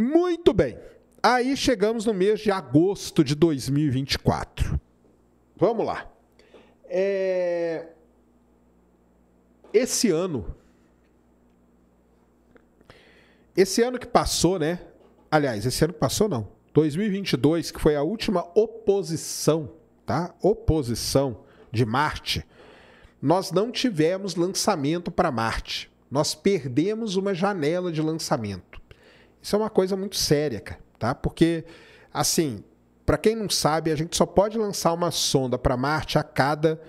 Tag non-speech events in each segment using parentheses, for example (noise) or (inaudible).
Muito bem. Aí chegamos no mês de agosto de 2024. Vamos lá. É... Esse ano. Esse ano que passou, né? Aliás, esse ano que passou, não. 2022, que foi a última oposição, tá? Oposição de Marte. Nós não tivemos lançamento para Marte. Nós perdemos uma janela de lançamento. Isso é uma coisa muito séria, cara, tá? Porque, assim, para quem não sabe, a gente só pode lançar uma sonda para Marte a cada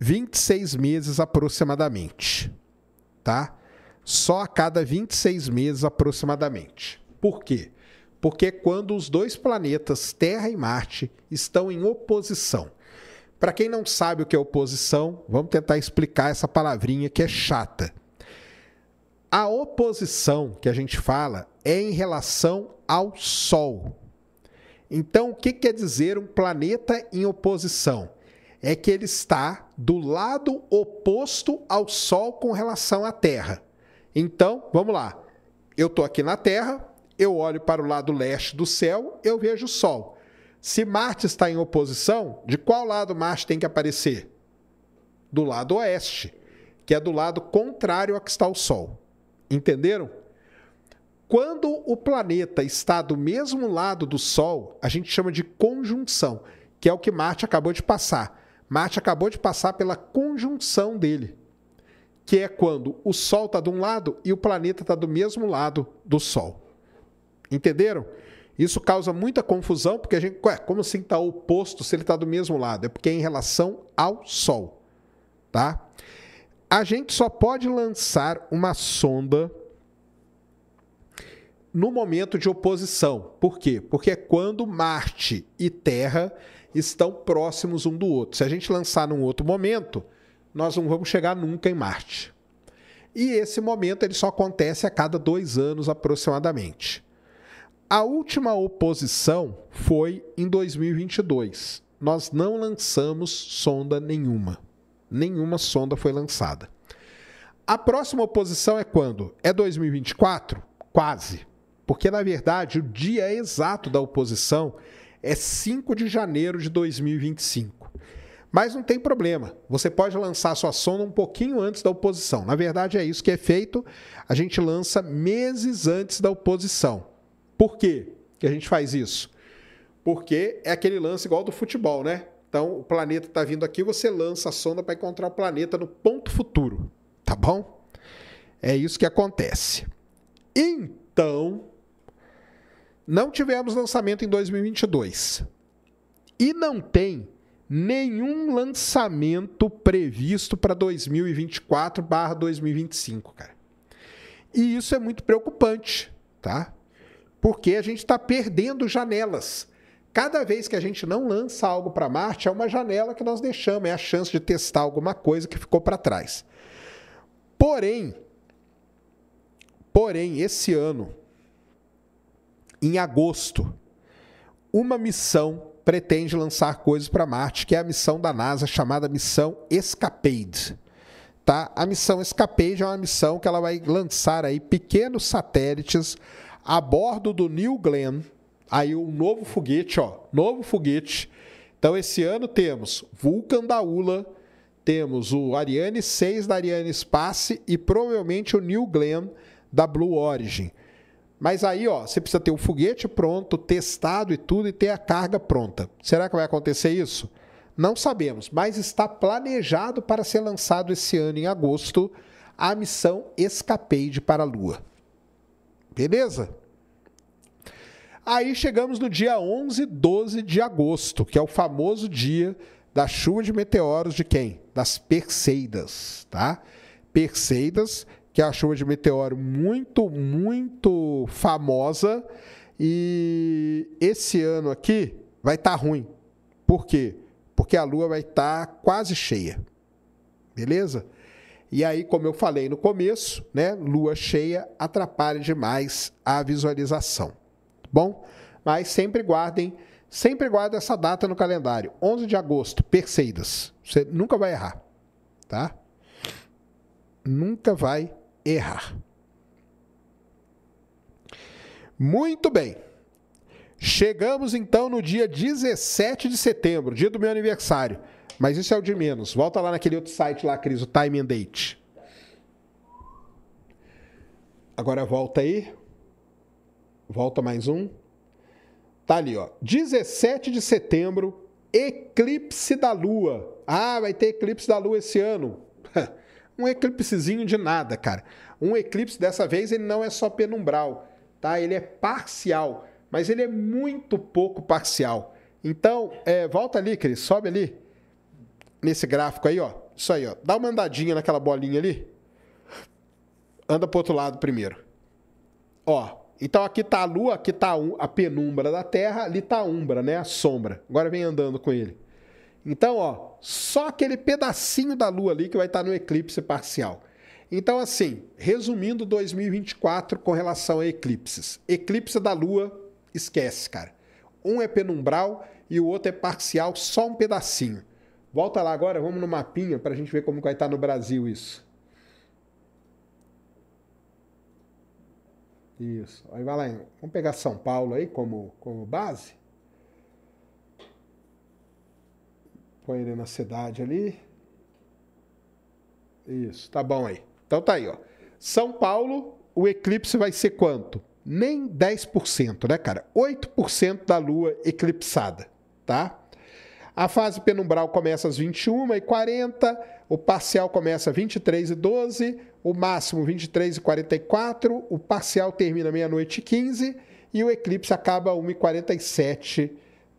26 meses aproximadamente, tá? Só a cada 26 meses aproximadamente. Por quê? Porque quando os dois planetas, Terra e Marte, estão em oposição. Para quem não sabe o que é oposição, vamos tentar explicar essa palavrinha que é chata. A oposição que a gente fala é em relação ao Sol. Então, o que quer dizer um planeta em oposição? É que ele está do lado oposto ao Sol com relação à Terra. Então, vamos lá. Eu estou aqui na Terra, eu olho para o lado leste do céu, eu vejo o Sol. Se Marte está em oposição, de qual lado Marte tem que aparecer? Do lado oeste, que é do lado contrário a que está o Sol. Entenderam? Quando o planeta está do mesmo lado do Sol, a gente chama de conjunção, que é o que Marte acabou de passar. Marte acabou de passar pela conjunção dele, que é quando o Sol está de um lado e o planeta está do mesmo lado do Sol. Entenderam? Isso causa muita confusão, porque a gente. Ué, como assim está oposto se ele está do mesmo lado? É porque é em relação ao Sol. Tá? a gente só pode lançar uma sonda no momento de oposição. Por quê? Porque é quando Marte e Terra estão próximos um do outro. Se a gente lançar num outro momento, nós não vamos chegar nunca em Marte. E esse momento ele só acontece a cada dois anos aproximadamente. A última oposição foi em 2022. Nós não lançamos sonda nenhuma nenhuma sonda foi lançada. A próxima oposição é quando? É 2024? Quase. Porque, na verdade, o dia exato da oposição é 5 de janeiro de 2025. Mas não tem problema, você pode lançar sua sonda um pouquinho antes da oposição. Na verdade, é isso que é feito, a gente lança meses antes da oposição. Por quê que a gente faz isso? Porque é aquele lance igual do futebol, né? Então, o planeta está vindo aqui, você lança a sonda para encontrar o planeta no ponto futuro, tá bom? É isso que acontece. Então, não tivemos lançamento em 2022. E não tem nenhum lançamento previsto para 2024/2025, cara. E isso é muito preocupante, tá? Porque a gente está perdendo janelas Cada vez que a gente não lança algo para Marte, é uma janela que nós deixamos, é a chance de testar alguma coisa que ficou para trás. Porém, porém, esse ano, em agosto, uma missão pretende lançar coisas para Marte, que é a missão da NASA chamada missão Escapade. Tá? A missão Escapade é uma missão que ela vai lançar aí pequenos satélites a bordo do New Glenn, Aí um novo foguete, ó, novo foguete. Então esse ano temos Vulcan da ULA, temos o Ariane 6 da Ariane Space e provavelmente o New Glenn da Blue Origin. Mas aí, ó, você precisa ter o um foguete pronto, testado e tudo e ter a carga pronta. Será que vai acontecer isso? Não sabemos, mas está planejado para ser lançado esse ano em agosto a missão Escapeide para a Lua. Beleza? Aí chegamos no dia 11 12 de agosto, que é o famoso dia da chuva de meteoros de quem? Das Perseidas, tá? Perseidas, que é a chuva de meteoro muito, muito famosa. E esse ano aqui vai estar tá ruim. Por quê? Porque a lua vai estar tá quase cheia. Beleza? E aí, como eu falei no começo, né, lua cheia atrapalha demais a visualização bom? Mas sempre guardem, sempre guardem essa data no calendário. 11 de agosto, Perseidas. Você nunca vai errar, tá? Nunca vai errar. Muito bem. Chegamos então no dia 17 de setembro, dia do meu aniversário. Mas isso é o de menos. Volta lá naquele outro site lá, Cris, o Time and Date. Agora volta aí. Volta mais um. Tá ali, ó. 17 de setembro, eclipse da lua. Ah, vai ter eclipse da lua esse ano. (laughs) um eclipsezinho de nada, cara. Um eclipse dessa vez ele não é só penumbral, tá? Ele é parcial, mas ele é muito pouco parcial. Então, é, volta ali, Cris, sobe ali nesse gráfico aí, ó. Isso aí, ó. Dá uma andadinha naquela bolinha ali. Anda pro outro lado primeiro. Ó, então aqui está a lua, aqui está a penumbra da Terra, ali está a umbra, né? A sombra. Agora vem andando com ele. Então, ó, só aquele pedacinho da lua ali que vai estar tá no eclipse parcial. Então, assim, resumindo 2024 com relação a eclipses. Eclipse da lua, esquece, cara. Um é penumbral e o outro é parcial, só um pedacinho. Volta lá agora, vamos no mapinha para a gente ver como vai estar tá no Brasil isso. Isso. Aí vai lá, vamos pegar São Paulo aí como, como base. Põe ele na cidade ali. Isso, tá bom aí. Então tá aí, ó. São Paulo, o eclipse vai ser quanto? Nem 10%, né, cara? 8% da lua eclipsada, tá? A fase penumbral começa às 21h40, o parcial começa às 23h12, o máximo 23h44, o parcial termina meia-noite e 15 e o eclipse acaba às 1h47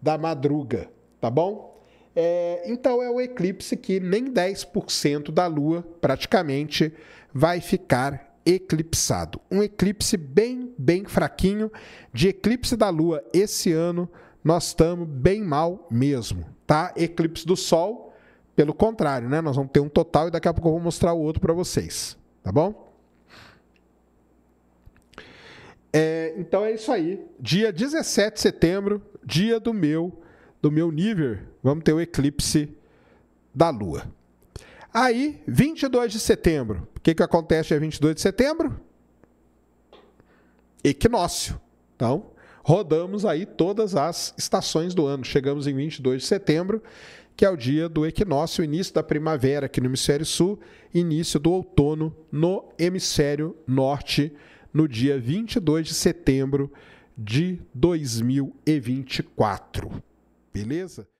da madruga, tá bom? É, então é o eclipse que nem 10% da Lua praticamente vai ficar eclipsado. Um eclipse bem, bem fraquinho. De eclipse da Lua esse ano, nós estamos bem mal mesmo tá? Eclipse do Sol, pelo contrário, né? Nós vamos ter um total e daqui a pouco eu vou mostrar o outro para vocês, tá bom? É, então é isso aí. Dia 17 de setembro, dia do meu do meu nível, vamos ter o eclipse da Lua. Aí, 22 de setembro, o que, que acontece dia 22 de setembro? Equinócio. Então, rodamos aí todas as estações do ano. Chegamos em 22 de setembro, que é o dia do equinócio, início da primavera aqui no hemisfério sul, início do outono no hemisfério norte, no dia 22 de setembro de 2024. Beleza?